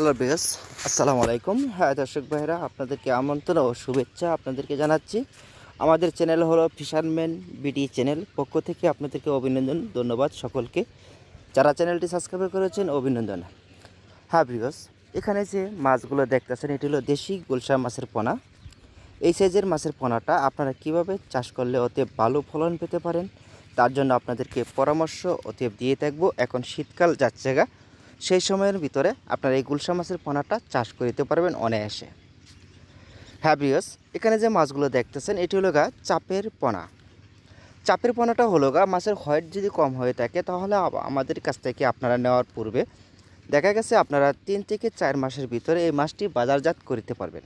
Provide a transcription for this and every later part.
hello base আসসালামু আলাইকুম হ্যাঁ দর্শক ভাইরা আপনাদেরকে আমন্ত্রণ ও শুভেচ্ছা আপনাদেরকে জানাচ্ছি আমাদের চ্যানেল হলো ফিশারম্যান বিডি চ্যানেল পক্ষ থেকে আপনাদেরকে অভিনন্দন ধন্যবাদ সকলকে যারা চ্যানেলটি সাবস্ক্রাইব করেছেন অভিনন্দন হ্যাঁ বিগস এখানে যে মাছগুলো দেখতেছেন এটি হলো দেশি গুলশা মাছের পোনা এই সাইজের মাছের পোনাটা আপনারা কিভাবে চাষ করলে অতএব ভালো ফলন পেতে পারেন তার জন্য আপনাদেরকে পরামর্শ অতএব দিয়ে থাকবো এখন শীতকাল যাচ্ছে গা সেই সময়ের ভিতরে আপনারা এই গুলশা মাছের পোনাটা চাষ করিতে পারবেন অনায়াসে হ্যাবিয়স এখানে যে মাছগুলো দেখতেছেন এটি হলো গা চাপের পোনা চাপের পোনাটা হলো গা মাছের হোয়াইট যদি কম হয়ে থাকে তাহলে আমাদের কাছ থেকে আপনারা নেওয়ার পূর্বে দেখা গেছে আপনারা তিন থেকে চার মাসের ভিতরে এই মাছটি বাজারজাত করিতে পারবেন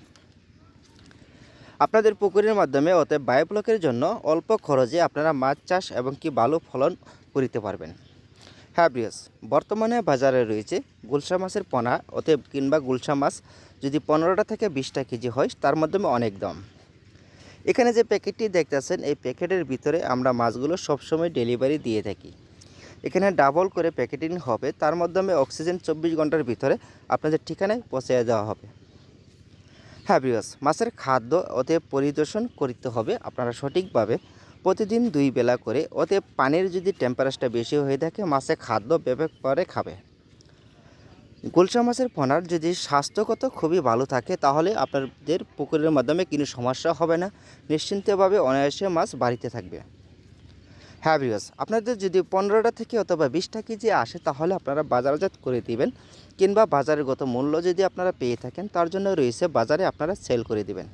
আপনাদের পুকুরের মাধ্যমে অতএব বায়োব্লকের জন্য অল্প খরচে আপনারা মাছ চাষ এবং কি ভালো ফলন করিতে পারবেন হ্যাভিয়াস বর্তমানে বাজারে রয়েছে গুলশা মাছের পোনা অতএব কিংবা গুলশা মাছ যদি পনেরোটা থেকে বিশটা কেজি হয় তার মাধ্যমে অনেক দাম এখানে যে প্যাকেটটি দেখতেছেন এই প্যাকেটের ভিতরে আমরা মাছগুলো সবসময় ডেলিভারি দিয়ে থাকি এখানে ডাবল করে প্যাকেটিং হবে তার মাধ্যমে অক্সিজেন চব্বিশ ঘন্টার ভিতরে আপনাদের ঠিকানায় পৌঁছে দেওয়া হবে হ্যাঁ বিকজ মাছের খাদ্য অতএব পরিদর্শন করতে হবে আপনারা সঠিকভাবে প্রতিদিন দুই বেলা করে ওতে পানির যদি টেম্পারেচারটা বেশি হয়ে থাকে মাছে খাদ্য ব্যাপক করে খাবে গুলশা মাছের পোনার যদি স্বাস্থ্যগত খুবই ভালো থাকে তাহলে আপনাদের পুকুরের মাধ্যমে কোনো সমস্যা হবে না নিশ্চিন্তভাবে অনায়াসে মাছ বাড়িতে থাকবে হ্যাঁ ভিউয়ার্স আপনাদের যদি পনেরোটা থেকে অথবা বিশটা কেজি আসে তাহলে আপনারা বাজারজাত করে দিবেন কিংবা বাজারের গত মূল্য যদি আপনারা পেয়ে থাকেন তার জন্য রয়েছে বাজারে আপনারা সেল করে দিবেন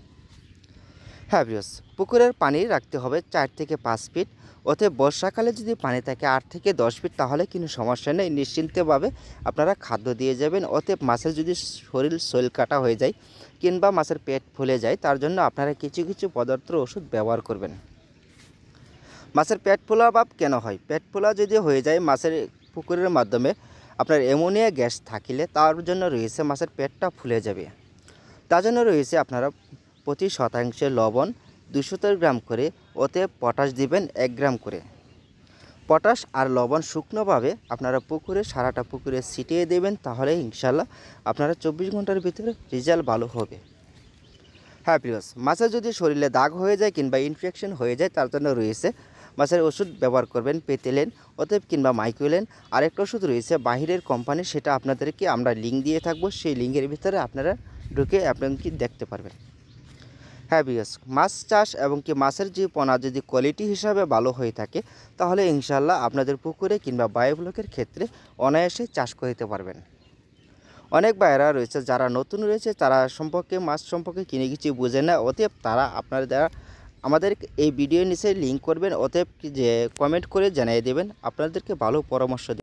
হ্যাঁ ভিউস পুকুরের পানি রাখতে হবে চার থেকে পাঁচ ফিট অথে বর্ষাকালে যদি পানি থাকে আট থেকে দশ ফিট তাহলে কিন্তু সমস্যা নেই নিশ্চিন্তভাবে আপনারা খাদ্য দিয়ে যাবেন ওতে মাছের যদি শরীর শৈল কাটা হয়ে যায় কিংবা মাছের পেট ফুলে যায় তার জন্য আপনারা কিছু কিছু পদার্থ ওষুধ ব্যবহার করবেন মাছের পেট ফোলা ভাব কেন হয় পেট ফোলা যদি হয়ে যায় মাছের পুকুরের মাধ্যমে আপনার অ্যামোনিয়া গ্যাস থাকিলে তার জন্য রয়েছে মাছের পেটটা ফুলে যাবে তার জন্য রয়েছে আপনারা প্রতি শতাংশে লবণ দুশোতর গ্রাম করে ওতে পটাশ দিবেন এক গ্রাম করে পটাশ আর লবণ শুকনোভাবে আপনারা পুকুরে সারাটা পুকুরে ছিটিয়ে দেবেন তাহলে ইনশাল্লাহ আপনারা চব্বিশ ঘন্টার ভিতরে রেজাল্ট ভালো হবে হ্যাঁ প্রিয়স মাছের যদি শরীরে দাগ হয়ে যায় কিংবা ইনফেকশন হয়ে যায় তার জন্য রয়েছে মাছের ওষুধ ব্যবহার করবেন পেতেলেন অতএব কিংবা মাইকুলেন আরেকটা ওষুধ রয়েছে বাহিরের কোম্পানি সেটা আপনাদেরকে আমরা লিঙ্ক দিয়ে থাকবো সেই লিঙ্কের ভিতরে আপনারা ঢুকে আপনাকে দেখতে পারবেন হ্যাভিয়াস মাছ চাষ এবং কি মাছের যে পোনা যদি কোয়ালিটি হিসাবে ভালো হয়ে থাকে তাহলে ইনশাল্লাহ আপনাদের পুকুরে কিংবা বায়োব্লকের ক্ষেত্রে অনায়াসে চাষ করতে পারবেন অনেক ভাইরা রয়েছে যারা নতুন রয়েছে তারা সম্পর্কে মাছ সম্পর্কে কিনে কিছু বুঝে না অতএব তারা আপনার দ্বারা আমাদের এই ভিডিও নিচে লিঙ্ক করবেন অতএব যে কমেন্ট করে জানিয়ে দেবেন আপনাদেরকে ভালো পরামর্শ